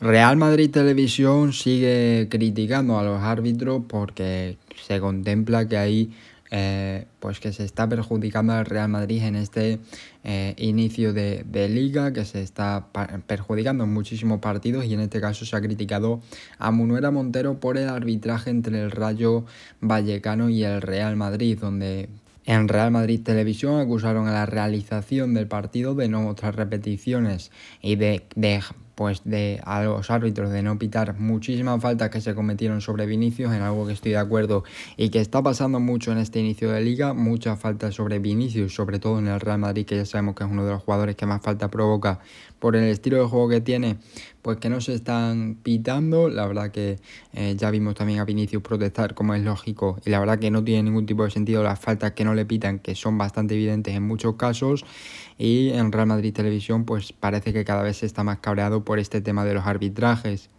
Real Madrid Televisión sigue criticando a los árbitros porque se contempla que ahí eh, pues que se está perjudicando al Real Madrid en este eh, inicio de, liga, que se está perjudicando en muchísimos partidos y en este caso se ha criticado a Munuera Montero por el arbitraje entre el Rayo Vallecano y el Real Madrid, donde en Real Madrid Televisión acusaron a la realización del partido de no otras repeticiones y de pues de a los árbitros de no pitar muchísimas faltas que se cometieron sobre Vinicius, en algo que estoy de acuerdo y que está pasando mucho en este inicio de liga, muchas faltas sobre Vinicius, sobre todo en el Real Madrid, que ya sabemos que es uno de los jugadores que más falta provoca por el estilo de juego que tiene, pues que no se están pitando. La verdad que eh, ya vimos también a Vinicius protestar como es lógico y la verdad que no tiene ningún tipo de sentido las faltas que no le pitan, que son bastante evidentes en muchos casos. Y en Real Madrid Televisión pues parece que cada vez se está más cabreado por este tema de los arbitrajes.